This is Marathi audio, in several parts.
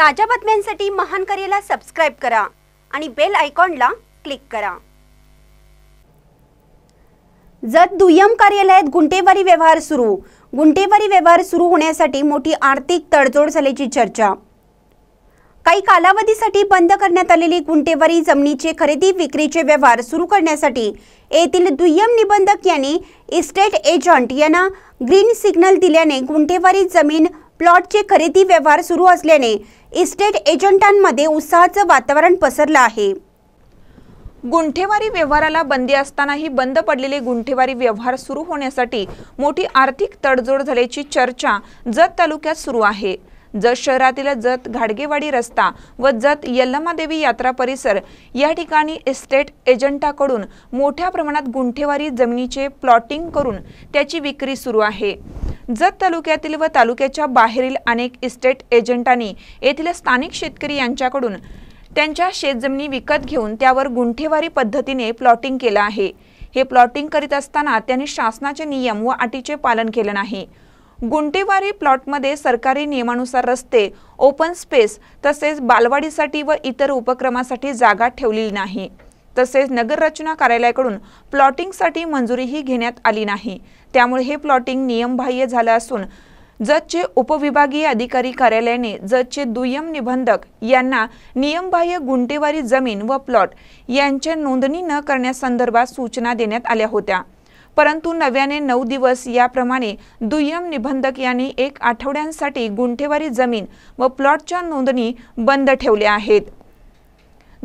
ताज्या बातम्यांसाठी महान करेला सबस्क्राईब करा आणि बेल आयकॉनला क्लिक करा जत दुय्यम कार्यालयात गुंटेवारी व्यवहार सुरू गुंटेवारी व्यवहार सुरू होण्यासाठी मोठी आर्थिक तडजोड झाल्याची चर्चा काही कालावधीसाठी बंद करण्यात आलेली गुंटेवारी जमिनीचे खरेदी विक्रीचे व्यवहार सुरू करण्यासाठी येथील दुय्यम निबंधक यांनी इस्टेट एजंट यांना ग्रीन सिग्नल दिल्याने गुंटेवारी जमीन प्लॉटचे खरेदी व्यवहार सुरू असल्याने इस्टेट एजंटांमध्ये उत्साहाचं वातावरण पसरलं आहे गुंठेवारी व्यवहाराला बंदी असतानाही बंद पडलेले गुंठेवारी व्यवहार सुरू होण्यासाठी मोठी आर्थिक तडजोड झाल्याची चर्चा जत तालुक्यात सुरू आहे जत शहरातील जत घाडगेवाडी रस्ता व जत यल्लमादेवी यात्रा परिसर या ठिकाणी इस्टेट एजंटाकडून मोठ्या प्रमाणात गुंठेवारी जमिनीचे प्लॉटिंग करून त्याची विक्री सुरू आहे जत तालुक्यातील व तालुक्याच्या बाहेरील अनेक इस्टेट एजंटांनी येथील स्थानिक शेतकरी यांच्याकडून त्यांच्या शेतजमिनी विकत घेऊन त्यावर गुंठेवारी पद्धतीने प्लॉटिंग केलं आहे हे प्लॉटिंग करीत असताना त्यांनी शासनाचे नियम व अटीचे पालन केलं नाही गुंठेवारी प्लॉटमध्ये सरकारी नियमानुसार रस्ते ओपन स्पेस तसेच बालवाडीसाठी व इतर उपक्रमासाठी जागा ठेवलेली नाही तसेच नगररचना कार्यालयाकडून प्लॉटिंगसाठी मंजुरीही घेण्यात आली नाही त्यामुळे हे प्लॉटिंग नियमबाह्य झालं असून जतचे उपविभागीय अधिकारी कार्यालयाने जतचे दुय्यम निबंधक यांना नियमबाह्य गुंटेवारी जमीन व प्लॉट यांच्या नोंदणी न करण्यासंदर्भात सूचना देण्यात आल्या होत्या परंतु नव्याने नऊ दिवस याप्रमाणे दुय्यम निबंधक यांनी एक आठवड्यांसाठी गुंठेवारी जमीन व प्लॉटच्या नोंदणी बंद ठेवल्या आहेत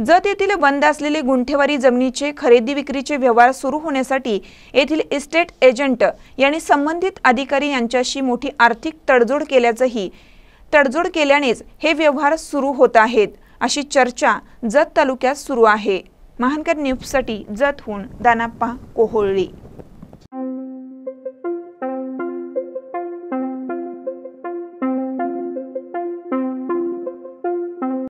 जत येथील बंद असलेले गुंठेवारी जमिनीचे खरेदी विक्रीचे व्यवहार सुरू होण्यासाठी येथील इस्टेट एजंट यांनी संबंधित अधिकारी यांच्याशी मोठी आर्थिक तडजोड केल्याचंही तडजोड केल्यानेच हे व्यवहार सुरू होत आहेत अशी चर्चा जत तालुक्यात सुरू आहे महानकर न्यूजसाठी जतहून दानाप्पा कोहोळी